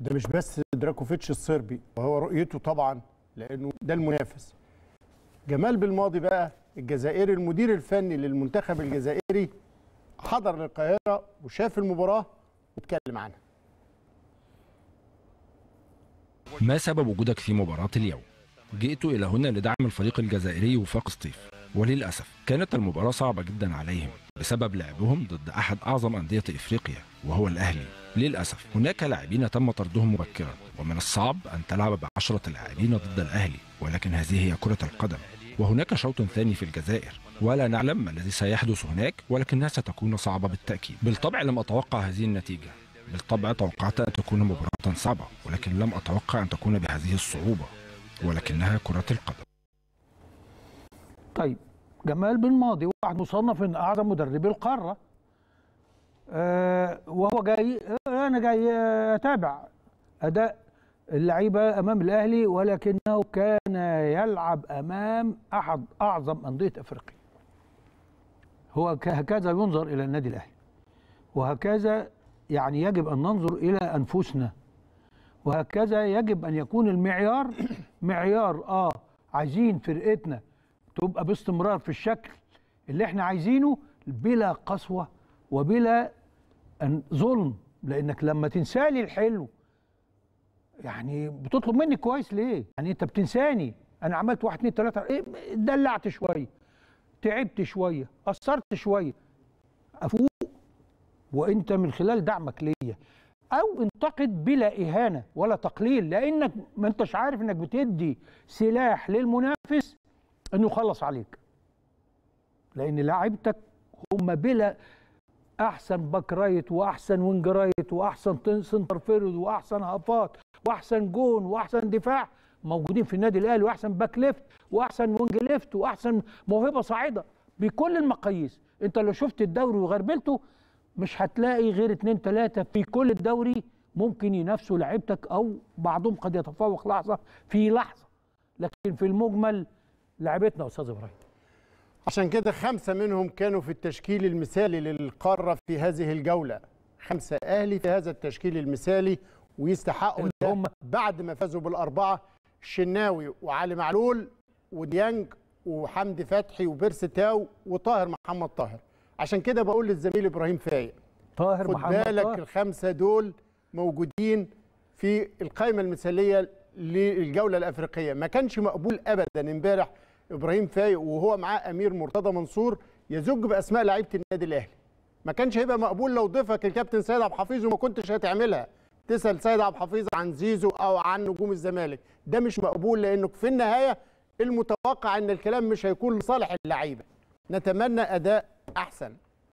ده مش بس دراكوفيتش الصربي وهو رؤيته طبعا لانه ده المنافس جمال بالماضي بقى الجزائري المدير الفني للمنتخب الجزائري حضر للقاهره وشاف المباراه واتكلم عنها ما سبب وجودك في مباراه اليوم جئت الى هنا لدعم الفريق الجزائري وفاق سطيف وللاسف كانت المباراه صعبه جدا عليهم بسبب لعبهم ضد أحد أعظم أندية إفريقيا وهو الأهلي للأسف هناك لاعبين تم طردهم مبكرا ومن الصعب أن تلعب بعشرة لاعبين ضد الأهلي ولكن هذه هي كرة القدم وهناك شوط ثاني في الجزائر ولا نعلم ما الذي سيحدث هناك ولكنها ستكون صعبة بالتأكيد بالطبع لم أتوقع هذه النتيجة بالطبع توقعت أن تكون مباراة صعبة ولكن لم أتوقع أن تكون بهذه الصعوبة ولكنها كرة القدم طيب جمال بن ماضي واحد مصنف ان اعظم مدربي القاره آه، وهو جاي آه، انا جاي آه، اتابع اداء اللعيبه امام الاهلي ولكنه كان يلعب امام احد اعظم انديه افريقيا هو هكذا ينظر الى النادي الاهلي وهكذا يعني يجب ان ننظر الى انفسنا وهكذا يجب ان يكون المعيار معيار اه عايزين فرقتنا تبقى باستمرار في الشكل اللي احنا عايزينه بلا قسوه وبلا ظلم لانك لما تنسالي الحلو يعني بتطلب مني كويس ليه؟ يعني انت بتنساني انا عملت واحد اتنين تلاته ايه دلعت شويه تعبت شويه قصرت شويه افوق وانت من خلال دعمك ليا او انتقد بلا اهانه ولا تقليل لانك ما انتش عارف انك بتدي سلاح للمنافس انه يخلص عليك لان لاعبتك هم بلا احسن باك رايت واحسن وينج رايت واحسن سنتر فيرد واحسن هافات واحسن جون واحسن دفاع موجودين في النادي الاهلي واحسن باك ليفت واحسن وينج ليفت واحسن موهبه صاعده بكل المقاييس انت لو شفت الدوري وغربلته مش هتلاقي غير اتنين تلاته في كل الدوري ممكن ينافسوا لعيبتك او بعضهم قد يتفوق لحظه في لحظه لكن في المجمل لعبتنا استاذ ابراهيم عشان كده خمسة منهم كانوا في التشكيل المثالي للقارة في هذه الجولة خمسة أهلي في هذا التشكيل المثالي ويستحقوا هم بعد ما فازوا بالأربعة الشناوي وعلي معلول وديانج وحمدي فتحي وبيرس تاو وطاهر محمد طاهر عشان كده بقول للزميل إبراهيم فايق طاهر خد محمد بالك طاهر. الخمسة دول موجودين في القائمة المثالية للجولة الأفريقية ما كانش مقبول أبدا امبارح ابراهيم فايق وهو معاه امير مرتضى منصور يزج باسماء لعيبه النادي الاهلي ما كانش هيبقى مقبول لو ضيفك الكابتن سيد عبد الحفيظ وما كنتش هتعملها تسال سيد عبد الحفيظ عن زيزو او عن نجوم الزمالك ده مش مقبول لانه في النهايه المتوقع ان الكلام مش هيكون لصالح اللعيبه نتمنى اداء احسن